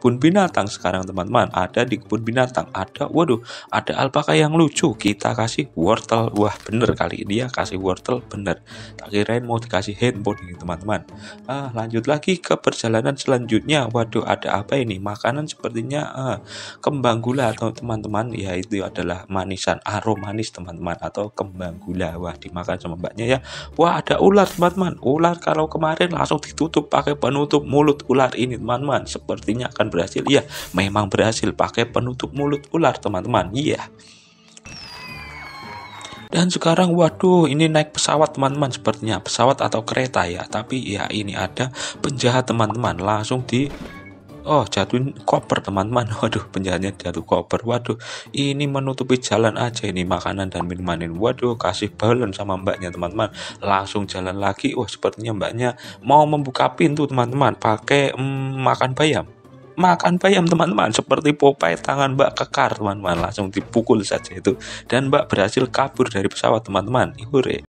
kebun binatang sekarang teman-teman ada di kebun binatang ada waduh ada alpaka yang lucu kita kasih wortel wah bener kali ini ya kasih wortel bener tak kirain mau dikasih handphone ini teman-teman ah, lanjut lagi ke perjalanan selanjutnya waduh ada apa ini makanan sepertinya ah, kembang gula atau teman-teman ya itu adalah manisan aroma manis teman-teman atau kembang gula wah dimakan sama mbaknya ya wah ada ular teman-teman ular kalau kemarin langsung ditutup pakai penutup mulut ular ini teman-teman sepertinya akan berhasil iya memang berhasil pakai penutup mulut ular teman-teman iya dan sekarang waduh ini naik pesawat teman-teman sepertinya pesawat atau kereta ya tapi ya ini ada penjahat teman-teman langsung di Oh jatuhin koper teman-teman Waduh penjahatnya jatuh koper Waduh ini menutupi jalan aja ini makanan dan minuman ini Waduh kasih balon sama mbaknya teman-teman Langsung jalan lagi Wah sepertinya mbaknya mau membuka pintu teman-teman Pakai mm, makan bayam makan bayam teman-teman seperti Popeye tangan Mbak kekar teman-teman langsung dipukul saja itu dan Mbak berhasil kabur dari pesawat teman-teman. Hore.